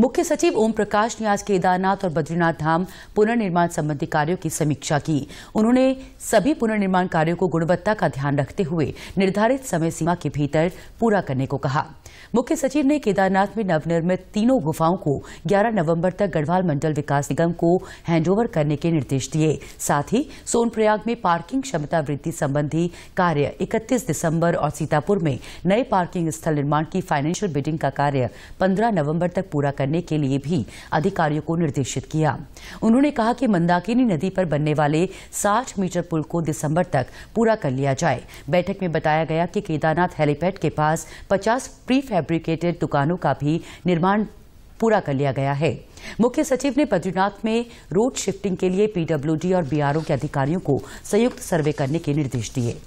मुख्य सचिव ओम प्रकाश ने आज केदारनाथ और बद्रीनाथ धाम पुनर्निर्माण संबंधी कार्यों की समीक्षा की उन्होंने सभी पुनर्निर्माण कार्यों को गुणवत्ता का ध्यान रखते हुए निर्धारित समय सीमा के भीतर पूरा करने को कहा मुख्य सचिव ने केदारनाथ में नवनिर्मित तीनों गुफाओं को 11 नवंबर तक गढ़वाल मंडल विकास निगम को हैंडओवर करने के निर्देश दिए साथ ही सोनप्रयाग में पार्किंग क्षमता वृद्धि संबंधी कार्य 31 दिसंबर और सीतापुर में नए पार्किंग स्थल निर्माण की फाइनेंशियल बिडिंग का कार्य 15 नवंबर तक पूरा करने करने के लिए भी अधिकारियों को निर्देशित किया उन्होंने कहा कि मंदाकिनी नदी पर बनने वाले 60 मीटर पुल को दिसंबर तक पूरा कर लिया जाए बैठक में बताया गया कि केदारनाथ हेलीपैड के पास 50 प्री फैब्रिकेटेड दुकानों का भी निर्माण पूरा कर लिया गया है मुख्य सचिव ने बद्रीनाथ में रोड शिफ्टिंग के लिए पीडब्ल्यूडी और बीआरओ के अधिकारियों को संयुक्त सर्वे करने के निर्देश दिए